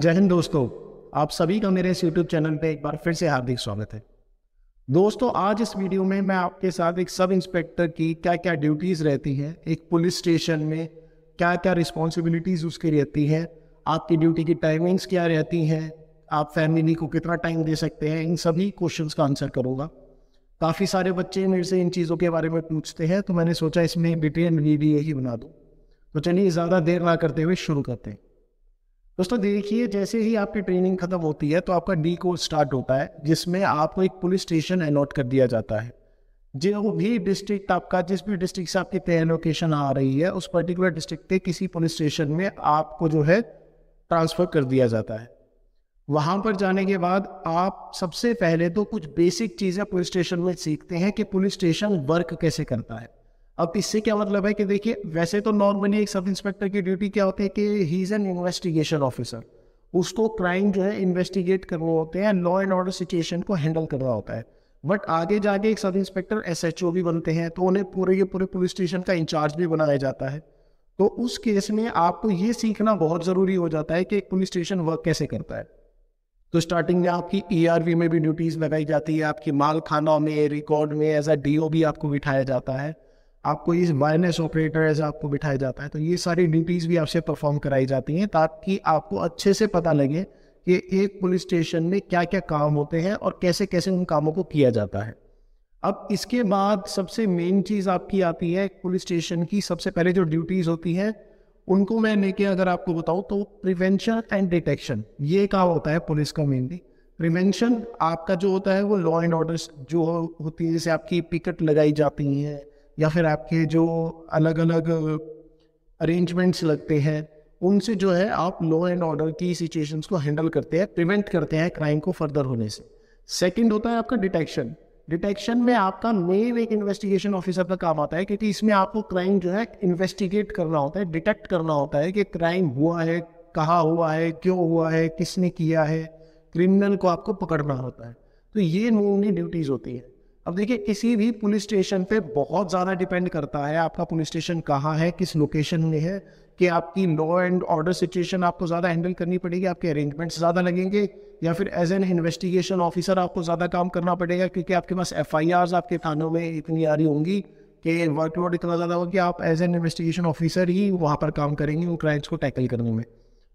जय हिंद दोस्तों आप सभी का मेरे इस यूट्यूब चैनल पे एक बार फिर से हार्दिक स्वागत है दोस्तों आज इस वीडियो में मैं आपके साथ एक सब इंस्पेक्टर की क्या क्या ड्यूटीज़ रहती हैं एक पुलिस स्टेशन में क्या क्या रिस्पॉन्सिबिलिटीज़ उसकी रहती हैं आपकी ड्यूटी की टाइमिंग्स क्या रहती हैं आप फैमिली को कितना टाइम दे सकते हैं इन सभी क्वेश्चन का आंसर करूँगा काफ़ी सारे बच्चे मेरे से इन चीज़ों के बारे में पूछते हैं तो मैंने सोचा इसमें डिटेल वीडियो ही बना दूँ तो चलिए ज़्यादा देर ना करते हुए शुरू करते हैं दोस्तों देखिए जैसे ही आपकी ट्रेनिंग खत्म होती है तो आपका डी कोर्स स्टार्ट होता है जिसमें आपको एक पुलिस स्टेशन अलॉट कर दिया जाता है जो भी डिस्ट्रिक्ट आपका जिस भी डिस्ट्रिक्ट से आपकी तय लोकेशन आ रही है उस पर्टिकुलर डिस्ट्रिक्ट के किसी पुलिस स्टेशन में आपको जो है ट्रांसफ़र कर दिया जाता है वहाँ पर जाने के बाद आप सबसे पहले तो कुछ बेसिक चीज़ें पुलिस स्टेशन में सीखते हैं कि पुलिस स्टेशन वर्क कैसे करता है अब इससे क्या मतलब है कि देखिए वैसे तो नॉर्मली एक सब इंस्पेक्टर की ड्यूटी क्या होती है कि he is an investigation officer उसको क्राइम जो है इन्वेस्टिगेट रहे होते हैं लॉ एंड ऑर्डर सिचुएशन को हैंडल करना होता है बट आगे जाके एक sub inspector S H O भी बनते हैं तो उन्हें पूरे के पूरे पुलिस स्टेशन का इंचार्ज भी बनाया जाता है तो उस केस में आपको ये सीखना बहुत ज़रूरी हो जाता है कि एक पुलिस स्टेशन वर्क कैसे करता है तो स्टार्टिंग में आपकी ई e में भी ड्यूटीज़ लगाई जाती है आपकी माल खाना में रिकॉर्ड में एज अ डी भी आपको बिठाया जाता है आपको इस वायरनेस ऑपरेटर एज आपको बिठाया जाता है तो ये सारी ड्यूटीज भी आपसे परफॉर्म कराई जाती हैं ताकि आपको अच्छे से पता लगे कि एक पुलिस स्टेशन में क्या क्या काम होते हैं और कैसे कैसे उन कामों को किया जाता है अब इसके बाद सबसे मेन चीज़ आपकी आती है पुलिस स्टेशन की सबसे पहले जो ड्यूटीज़ होती है उनको मैं लेके अगर आपको बताऊँ तो प्रिवेंशन एंड डिटेक्शन ये काम होता है पुलिस का मेनली प्रिवेंशन आपका जो होता है वो लॉ एंड ऑर्डर जो होती है जैसे आपकी पिकट लगाई जाती है या फिर आपके जो अलग अलग अरेंजमेंट्स लगते हैं उनसे जो है आप लॉ एंड ऑर्डर की सिचुएशंस को हैंडल करते हैं प्रिवेंट करते हैं क्राइम को फर्दर होने से सेकंड होता है आपका डिटेक्शन डिटेक्शन में आपका मेन एक इन्वेस्टिगेशन ऑफिसर का काम आता है क्योंकि इसमें आपको क्राइम जो है इन्वेस्टिगेट करना होता है डिटेक्ट करना होता है कि क्राइम हुआ है कहाँ हुआ है क्यों हुआ है किसने किया है क्रिमिनल को आपको पकड़ना होता है तो ये नोनी ड्यूटीज़ होती है अब देखिए किसी भी पुलिस स्टेशन पे बहुत ज़्यादा डिपेंड करता है आपका पुलिस स्टेशन कहाँ है किस लोकेशन में है कि आपकी लॉ एंड ऑर्डर सिचुएशन आपको ज़्यादा हैंडल करनी पड़ेगी आपके अरेंजमेंट्स ज़्यादा लगेंगे या फिर एज एन इन्वेस्टिगेशन ऑफिसर आपको ज़्यादा काम करना पड़ेगा क्योंकि आपके पास एफ आपके थानों में इतनी आ रही होंगी कि वर्कलोड इतना ज़्यादा होगा कि आप एज एन इन्वेस्टिगेशन ऑफिसर ही वहाँ पर काम करेंगे उन क्राइम्स को टैकल करने में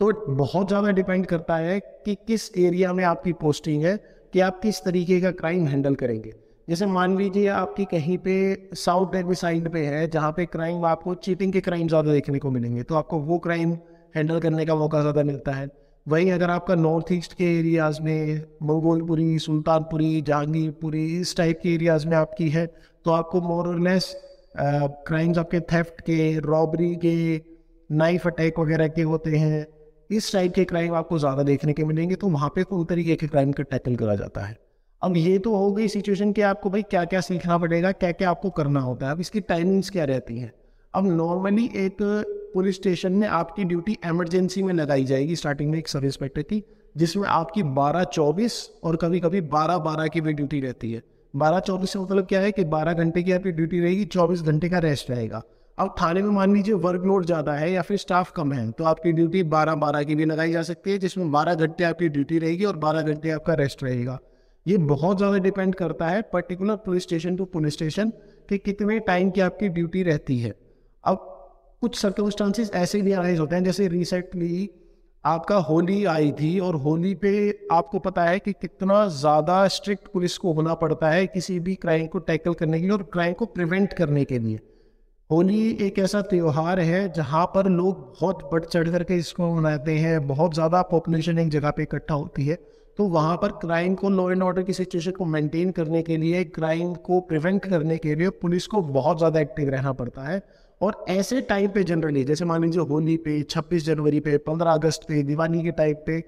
तो बहुत ज़्यादा डिपेंड करता है कि किस एरिया में आपकी पोस्टिंग है कि आप किस तरीके का क्राइम हैंडल करेंगे जैसे मान लीजिए आपकी कहीं पे साउथ डेल्ही साइड पे है जहाँ पे क्राइम आपको चीटिंग के क्राइम ज़्यादा देखने को मिलेंगे तो आपको वो क्राइम हैंडल करने का मौका ज़्यादा मिलता है वहीं अगर आपका नॉर्थ ईस्ट के एरियाज़ में मंगोलपुरी सुल्तानपुरी जहांगीरपुरी इस टाइप के एरियाज़ में आपकी है तो आपको मोर और लेस क्राइम्स आपके थेफ्ट के रॉबरी के नाइफ अटैक वगैरह के होते हैं इस टाइप के क्राइम आपको ज़्यादा देखने के मिलेंगे तो वहाँ पे उन तरीके के क्राइम का टैकल करा जाता है अब ये तो हो गई सिचुएशन कि आपको भाई क्या क्या सीखना पड़ेगा क्या क्या आपको करना होता है अब इसकी टाइमिंग्स क्या रहती हैं अब नॉर्मली एक पुलिस स्टेशन में आपकी ड्यूटी एमरजेंसी में लगाई जाएगी स्टार्टिंग में एक सब इंस्पेक्टर की जिसमें आपकी बारह चौबीस और कभी कभी बारह बारह की भी ड्यूटी रहती है बारह चौबीस से मतलब क्या है कि बारह घंटे की आपकी ड्यूटी रहेगी चौबीस घंटे का रेस्ट रहेगा अब थाने में मान लीजिए वर्कलोड ज़्यादा है या फिर स्टाफ कम है तो आपकी ड्यूटी बारह बारह की भी लगाई जा सकती है जिसमें बारह घंटे आपकी ड्यूटी रहेगी और बारह घंटे आपका रेस्ट रहेगा ये बहुत ज़्यादा डिपेंड करता है particular police station to police station कि कितने टाइम की आपकी ड्यूटी रहती है अब कुछ सर्कमस्टांसिस ऐसे भी अराइज होते हैं जैसे रिसेंटली आपका होली आई थी और होली पे आपको पता है कि कितना ज़्यादा स्ट्रिक्ट पुलिस को होना पड़ता है किसी भी क्राइम को टैकल करने के लिए और क्राइम को प्रिवेंट करने के लिए होली एक ऐसा त्यौहार है जहाँ पर लोग बहुत बढ़ चढ़ करके इसको मनाते हैं बहुत ज़्यादा पॉपुलेशन एक जगह पे इकट्ठा होती है तो वहाँ पर क्राइम को लॉ एंड ऑर्डर की सिचुएशन को मेंटेन करने के लिए क्राइम को प्रिवेंट करने के लिए पुलिस को बहुत ज़्यादा एक्टिव रहना पड़ता है और ऐसे टाइम पे जनरली जैसे मान लीजिए होली पे 26 जनवरी पे 15 अगस्त पे दिवाली के टाइम पे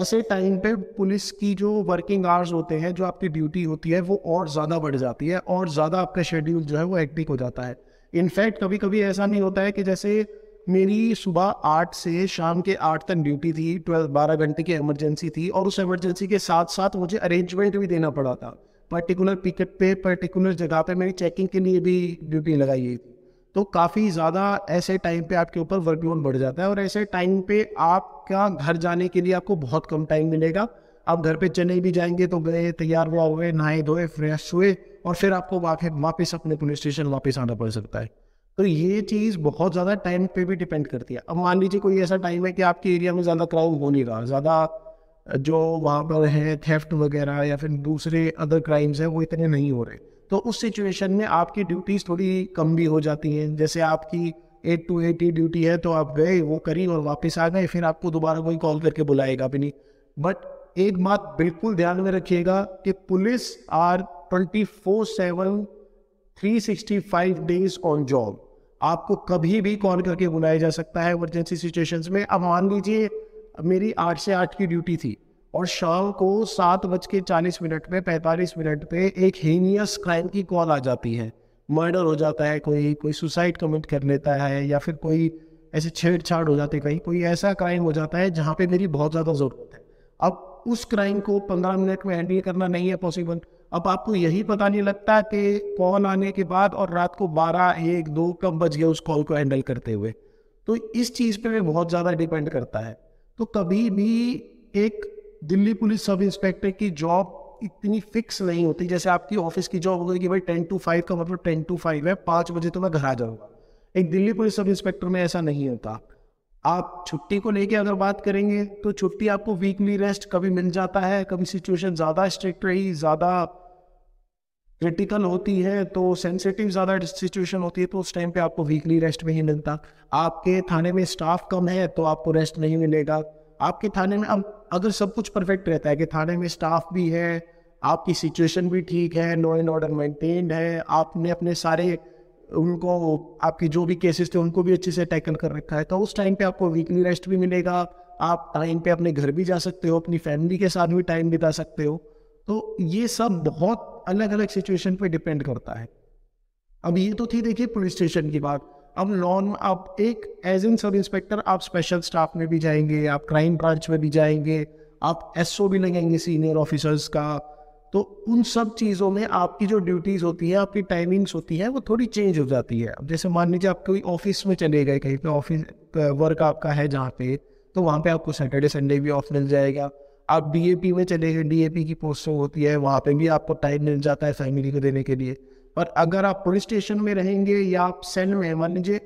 ऐसे टाइम पे पुलिस की जो वर्किंग आवर्स होते हैं जो आपकी ड्यूटी होती है वो और ज़्यादा बढ़ जाती है और ज़्यादा आपका शेड्यूल जो है वो एक्टिव हो जाता है इनफैक्ट कभी कभी ऐसा नहीं होता है कि जैसे मेरी सुबह आठ से शाम के आठ तक ड्यूटी थी ट्वेल्व बारह घंटे की इमरजेंसी थी और उस इमरजेंसी के साथ साथ मुझे अरेंजमेंट भी देना पड़ा था पर्टिकुलर पिकट पे पर्टिकुलर जगह पे मेरी चेकिंग के लिए भी ड्यूटी लगाई गई थी तो काफ़ी ज़्यादा ऐसे टाइम पे आपके ऊपर वर्कलोड बढ़ जाता है और ऐसे टाइम पे आपका घर जाने के लिए आपको बहुत कम टाइम मिलेगा आप घर पे चले भी जाएंगे तो गए तैयार हुआ हुए नहाए धोए फ्रेश हुए और फिर आपको वापस अपने पुलिस स्टेशन वापस आना पड़ सकता है तो ये चीज़ बहुत ज़्यादा टाइम पे भी डिपेंड करती है अब मान लीजिए कोई ऐसा टाइम है कि आपके एरिया में ज़्यादा क्राउम हो नहीं रहा ज़्यादा जो वहाँ पर है थेफ्ट वगैरह या फिर दूसरे अदर क्राइम्स हैं वो इतने नहीं हो रहे तो उस सिचुएशन में आपकी ड्यूटीज़ थोड़ी कम भी हो जाती हैं जैसे आपकी एट टू एट ही ड्यूटी है तो आप गए वो करी और वापस आ गए फिर आपको दोबारा कोई कॉल करके बुलाएगा भी नहीं बट एक बात बिल्कुल ध्यान में रखिएगा कि police are twenty four seven three sixty five days on job आपको कभी भी कॉल करके बुलाया जा सकता है इमरजेंसी सिचुएशन में अब मान लीजिए मेरी आठ से आठ की ड्यूटी थी और शाम को सात बज के चालीस मिनट पे पैंतालीस मिनट पे एक हीनियस क्राइम की कॉल आ जाती है मर्डर हो जाता है कोई कोई सुसाइड कमिट कर लेता है या फिर कोई ऐसे छेड़छाड़ हो जाती है कहीं कोई ऐसा क्राइम हो जाता है जहाँ पे मेरी बहुत ज़्यादा ज़रूरत है अब उस क्राइम को पंद्रह मिनट में हैंडल करना नहीं है पॉसिबल अब आपको यही पता नहीं लगता कि कॉल आने के बाद और रात को बारह एक दो कब बज गया उस कॉल को हैंडल करते हुए तो इस चीज़ पे भी बहुत ज़्यादा डिपेंड करता है तो कभी भी एक दिल्ली पुलिस सब इंस्पेक्टर की जॉब इतनी फिक्स नहीं होती जैसे आपकी ऑफिस की जॉब हो गई कि भाई टेन टू फाइव का मतलब टेन टू फाइव है पाँच बजे तो मैं घर आ जाऊँगा एक दिल्ली पुलिस सब इंस्पेक्टर में ऐसा नहीं होता आप छुट्टी को लेके अगर बात करेंगे तो छुट्टी आपको वीकली रेस्ट कभी मिल जाता है कभी सिचुएशन ज़्यादा स्ट्रिक्ट रही ज़्यादा क्रिटिकल होती है तो सेंसिटिव ज़्यादा सिचुएशन होती है तो उस टाइम पे आपको वीकली रेस्ट नहीं मिलता आपके थाने में स्टाफ कम है तो आपको रेस्ट नहीं मिलेगा आपके थाने में अब अगर सब कुछ परफेक्ट रहता है कि थाने में स्टाफ भी है आपकी सिचुएशन भी ठीक है नो एंड ऑर्डर मेंटेन्ड है आपने अपने सारे उनको आपके जो भी केसेस थे उनको भी अच्छे से टैकल कर रखा है तो उस टाइम पे आपको वीकली रेस्ट भी मिलेगा आप टाइम पे अपने घर भी जा सकते हो अपनी फैमिली के साथ भी टाइम बिता सकते हो तो ये सब बहुत अलग अलग सिचुएशन पे डिपेंड करता है अब ये तो थी देखिए पुलिस स्टेशन की बात अब लॉन आप एक एज एन सब इंस्पेक्टर आप स्पेशल स्टाफ में भी जाएंगे आप क्राइम ब्रांच में भी जाएंगे आप एसओ भी लगेंगे सीनियर ऑफिसर्स का तो उन सब चीज़ों में आपकी जो ड्यूटीज़ होती है आपकी टाइमिंग्स होती है वो थोड़ी चेंज हो जाती है अब जैसे मान लीजिए आप कोई ऑफिस में चले गए कहीं पे ऑफिस वर्क आपका है जहाँ पे तो वहाँ पे आपको सैटरडे संडे भी ऑफ मिल जाएगा आप डीएपी में चले गए डीएपी की पोस्ट तो होती है वहाँ पे भी आपको टाइम मिल जाता है फैमिली को देने के लिए और अगर आप पुलिस स्टेशन में रहेंगे या आप सेल में मान लीजिए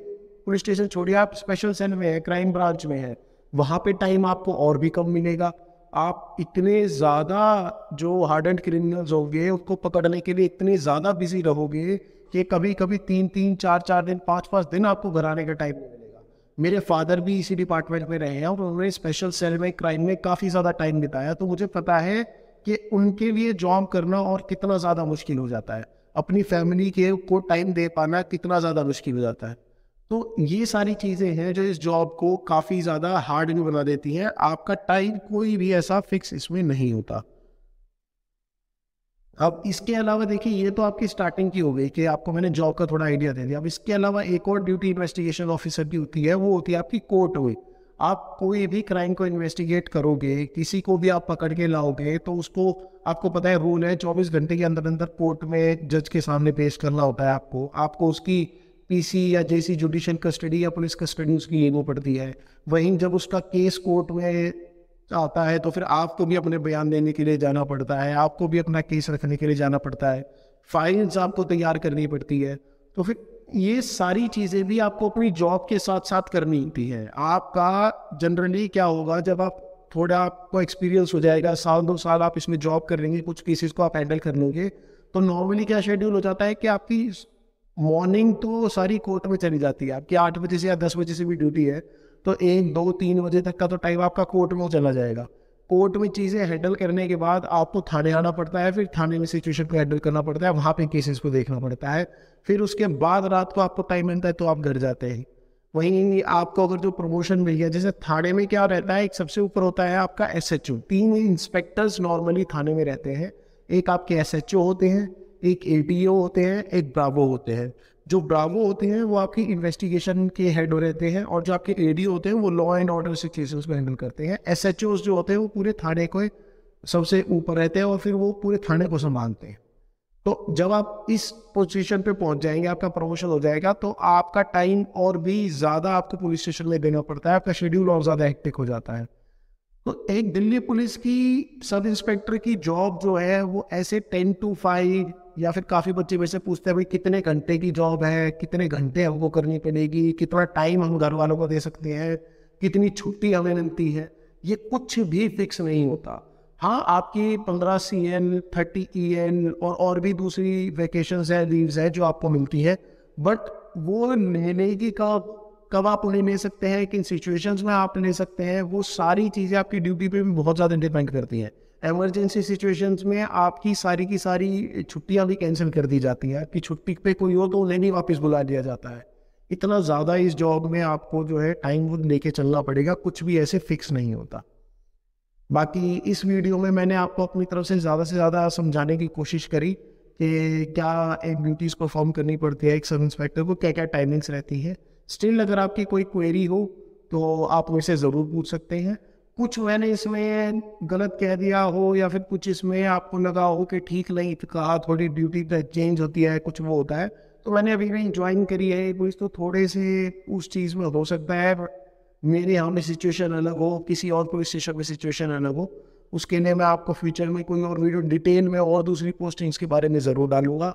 पुलिस स्टेशन छोड़िए आप स्पेशल सेल में है क्राइम ब्रांच में है वहाँ पे टाइम आपको और भी कम मिलेगा आप इतने ज़्यादा जो हार्ड एंड क्रिमिनल्स होंगे उनको पकड़ने के लिए इतने ज़्यादा बिजी रहोगे कि कभी कभी तीन तीन चार चार दिन पाँच पाँच दिन आपको घर आने का टाइम नहीं मिलेगा मेरे फादर भी इसी डिपार्टमेंट में रहे हैं और उन्होंने स्पेशल सेल में क्राइम में काफ़ी ज़्यादा टाइम बिताया तो मुझे पता है कि उनके लिए जॉब करना और कितना ज़्यादा मुश्किल हो जाता है अपनी फैमिली के को टाइम दे पाना कितना ज़्यादा मुश्किल हो जाता है तो ये सारी चीज़ें हैं जो इस जॉब को काफ़ी ज़्यादा हार्ड भी बना देती हैं आपका टाइम कोई भी ऐसा फिक्स इसमें नहीं होता अब इसके अलावा देखिए ये तो आपकी स्टार्टिंग की हो गई कि आपको मैंने जॉब का थोड़ा आइडिया दे दिया अब इसके अलावा एक और ड्यूटी इन्वेस्टिगेशन ऑफिसर की होती है वो होती है आपकी कोर्ट हुई आप कोई भी क्राइम को इन्वेस्टिगेट करोगे किसी को भी आप पकड़ के लाओगे तो उसको आपको पता है रूल है चौबीस घंटे के अंदर अंदर कोर्ट में जज के सामने पेश करना होता है आपको आपको उसकी पीसी या जैसी जुडिशल कस्टडी या पुलिस कस्टडी उसकी लेनी पड़ती है वहीं जब उसका केस कोर्ट में आता है तो फिर आपको भी अपने बयान देने के लिए जाना पड़ता है आपको भी अपना केस रखने के लिए जाना पड़ता है फाइल्स आपको तैयार करनी पड़ती है तो फिर ये सारी चीज़ें भी आपको अपनी जॉब के साथ साथ करनी होती है आपका जनरली क्या होगा जब आप थोड़ा आपको एक्सपीरियंस हो जाएगा साल दो साल आप इसमें जॉब कर लेंगे कुछ केसेस को आप हैंडल कर लेंगे तो नॉर्मली क्या शेड्यूल हो जाता है कि आपकी मॉर्निंग तो सारी कोर्ट में चली जाती है आपकी आठ बजे से या दस बजे से भी ड्यूटी है तो एक दो तीन बजे तक का तो टाइम आपका कोर्ट में चला जाएगा कोर्ट में चीज़ें हैंडल करने के बाद आपको थाने आना पड़ता है फिर थाने में सिचुएशन को हैंडल करना पड़ता है वहाँ पे केसेस को देखना पड़ता है फिर उसके बाद रात को आपको टाइम मिलता है तो आप घर जाते हैं वहीं आपको अगर जो प्रमोशन मिल गया जैसे थाने में क्या रहता है एक सबसे ऊपर होता है आपका एस तीन इंस्पेक्टर्स नॉर्मली थाने में रहते हैं एक आपके एस होते हैं एक ए होते हैं एक ब्रावो होते हैं जो ब्रावो होते हैं वो आपकी इन्वेस्टिगेशन के हेड हो रहते हैं और जो आपके ए होते हैं वो लॉ एंड ऑर्डर से केसेस को हैंडल करते हैं एस जो होते हैं वो पूरे थाने को सबसे ऊपर रहते हैं और फिर वो पूरे थाने को संभालते हैं तो जब आप इस पोजीशन पे पहुंच जाएंगे आपका प्रमोशन हो जाएगा तो आपका टाइम और भी ज़्यादा आपको पुलिस स्टेशन में देना पड़ता है आपका शेड्यूल और ज़्यादा एक्टिक हो जाता है तो एक दिल्ली पुलिस की सब इंस्पेक्टर की जॉब जो है वो ऐसे टेन टू फाइव या फिर काफ़ी बच्चे वैसे पूछते हैं भाई कितने घंटे की जॉब है कितने घंटे हमको करनी पड़ेगी कितना टाइम हम घर वालों को दे सकते हैं कितनी छुट्टी हमें मिलती है ये कुछ भी फिक्स नहीं होता हाँ आपकी पंद्रह C N thirty E N और और भी दूसरी वैकेशन है लीव्स है जो आपको मिलती है बट वो लेने की कब कब आप उन्हें ले सकते हैं किन सिचुएशंस में आप ले सकते हैं वो सारी चीज़ें आपकी ड्यूटी पे भी बहुत ज़्यादा डिपेंड करती हैं एमरजेंसी सिचुएशंस में आपकी सारी की सारी छुट्टियां भी कैंसिल कर दी जाती है आपकी छुट्टी पे कोई हो तो उन्हें नहीं वापस बुला लिया जाता है इतना ज़्यादा इस जॉब में आपको जो है टाइम वो लेके चलना पड़ेगा कुछ भी ऐसे फिक्स नहीं होता बाकी इस वीडियो में मैंने आपको अपनी तरफ से ज़्यादा से ज़्यादा समझाने की कोशिश करी कि क्या एक ड्यूटीज़ परफॉर्म करनी पड़ती है एक सब इंस्पेक्टर को क्या क्या टाइमिंग्स रहती है स्टिल अगर आपकी कोई क्वेरी हो तो आप मुझसे ज़रूर पूछ सकते हैं कुछ मैंने इसमें गलत कह दिया हो या फिर कुछ इसमें आपको लगा हो कि ठीक नहीं तो कहा थोड़ी ड्यूटी चेंज होती है कुछ वो होता है तो मैंने अभी भी ज्वाइन करी है कुछ तो थोड़े से उस चीज़ में हो सकता है मेरे यहाँ में सिचुएशन अलग हो किसी और पुलिस स्टेशन में सिचुएशन अलग हो उसके लिए मैं आपको फ्यूचर में कोई और वीडियो डिटेल में और दूसरी पोस्टिंग्स के बारे में ज़रूर डालूंगा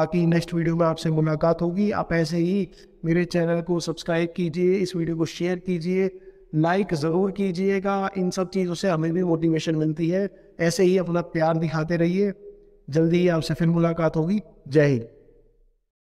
बाकी नेक्स्ट वीडियो में आपसे मुलाकात होगी आप ऐसे ही मेरे चैनल को सब्सक्राइब कीजिए इस वीडियो को शेयर कीजिए लाइक ज़रूर कीजिएगा इन सब चीज़ों से हमें भी मोटिवेशन मिलती है ऐसे ही अपना प्यार दिखाते रहिए जल्दी ही आपसे फिर मुलाकात होगी जय हिंद